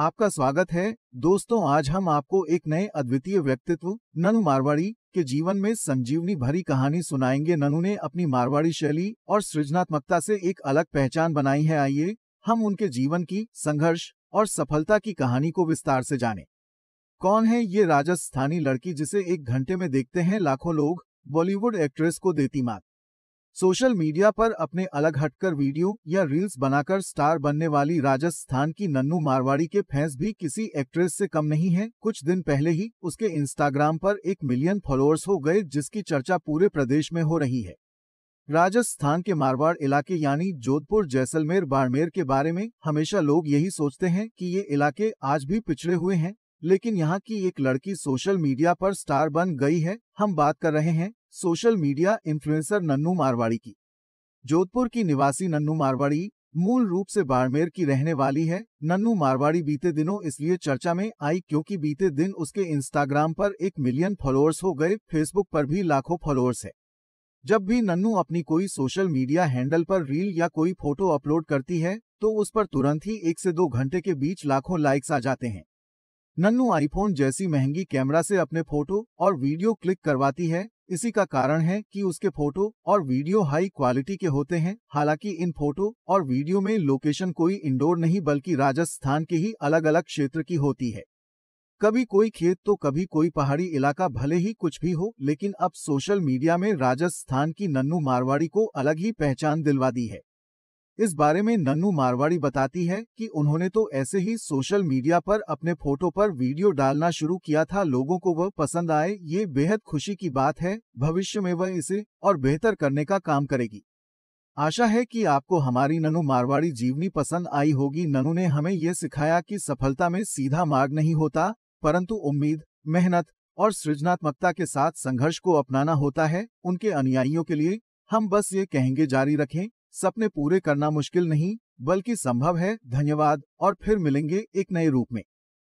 आपका स्वागत है दोस्तों आज हम आपको एक नए अद्वितीय व्यक्तित्व ननु मारवाड़ी के जीवन में संजीवनी भरी कहानी सुनाएंगे ननु ने अपनी मारवाड़ी शैली और सृजनात्मकता से एक अलग पहचान बनाई है आइए हम उनके जीवन की संघर्ष और सफलता की कहानी को विस्तार से जानें। कौन है ये राजस्थानी लड़की जिसे एक घंटे में देखते हैं लाखों लोग बॉलीवुड एक्ट्रेस को देती मात सोशल मीडिया पर अपने अलग हटकर वीडियो या रील्स बनाकर स्टार बनने वाली राजस्थान की नन्नू मारवाड़ी के फैंस भी किसी एक्ट्रेस से कम नहीं हैं। कुछ दिन पहले ही उसके इंस्टाग्राम पर एक मिलियन फॉलोअर्स हो गए जिसकी चर्चा पूरे प्रदेश में हो रही है राजस्थान के मारवाड़ इलाके यानी जोधपुर जैसलमेर बाड़मेर के बारे में हमेशा लोग यही सोचते हैं कि ये इलाके आज भी पिछड़े हुए हैं लेकिन यहाँ की एक लड़की सोशल मीडिया पर स्टार बन गई है हम बात कर रहे हैं social media influencer Nannu Marwari की जोधपुर की निवासी नन्नू मारवाड़ी मूल रूप से बाड़मेर की रहने वाली है नन्नू मारवाड़ी बीते दिनों इसलिए चर्चा में आई क्योंकि बीते दिन उसके इंस्टाग्राम पर एक मिलियन फॉलोअर्स हो गए फेसबुक पर भी लाखों फॉलोअर्स है जब भी नन्नू अपनी कोई सोशल मीडिया हैंडल पर रील या कोई फोटो अपलोड करती है तो उस पर तुरंत ही एक से दो घंटे के बीच लाखों लाइक्स आ जाते हैं नन्नू आईफोन जैसी महंगी कैमरा से अपने फोटो और वीडियो क्लिक करवाती है इसी का कारण है कि उसके फोटो और वीडियो हाई क्वालिटी के होते हैं हालांकि इन फोटो और वीडियो में लोकेशन कोई इंडोर नहीं बल्कि राजस्थान के ही अलग अलग क्षेत्र की होती है कभी कोई खेत तो कभी कोई पहाड़ी इलाका भले ही कुछ भी हो लेकिन अब सोशल मीडिया में राजस्थान की नन्नू मारवाड़ी को अलग ही पहचान दिलवा दी है इस बारे में नन्नू मारवाड़ी बताती है कि उन्होंने तो ऐसे ही सोशल मीडिया पर अपने फोटो पर वीडियो डालना शुरू किया था लोगों को वह पसंद आए ये बेहद खुशी की बात है भविष्य में वह इसे और बेहतर करने का काम करेगी आशा है कि आपको हमारी ननु मारवाड़ी जीवनी पसंद आई होगी ननु ने हमें ये सिखाया कि सफलता में सीधा मार्ग नहीं होता परंतु उम्मीद मेहनत और सृजनात्मकता के साथ संघर्ष को अपनाना होता है उनके अनुयायियों के लिए हम बस ये कहेंगे जारी रखें सपने पूरे करना मुश्किल नहीं बल्कि संभव है धन्यवाद और फिर मिलेंगे एक नए रूप में